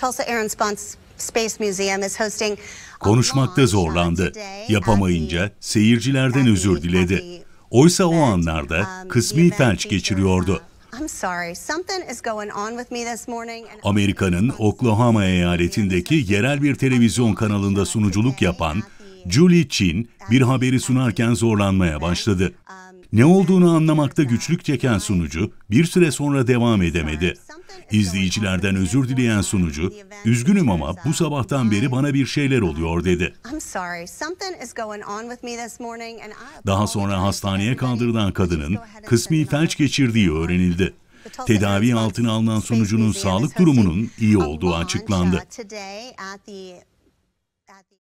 Tulsa Space Museum is hosting. Konuşmakta zorlandı. Um, Yapamayınca seyircilerden özür diledi. Oysa o um, anlarda kısmi felç geçiriyordu. Amerika'nın Oklahoma eyaletindeki yerel bir televizyon kanalında sunuculuk yapan Julie Chin bir haberi sunarken zorlanmaya başladı. Ne olduğunu anlamakta güçlük çeken sunucu bir süre sonra devam edemedi. İzleyicilerden özür dileyen sunucu, "Üzgünüm ama bu sabahtan beri bana bir şeyler oluyor." dedi. Daha sonra hastaneye kaldırılan kadının kısmi felç geçirdiği öğrenildi. Tedavi altına alınan sunucunun sağlık durumunun iyi olduğu açıklandı. Uh,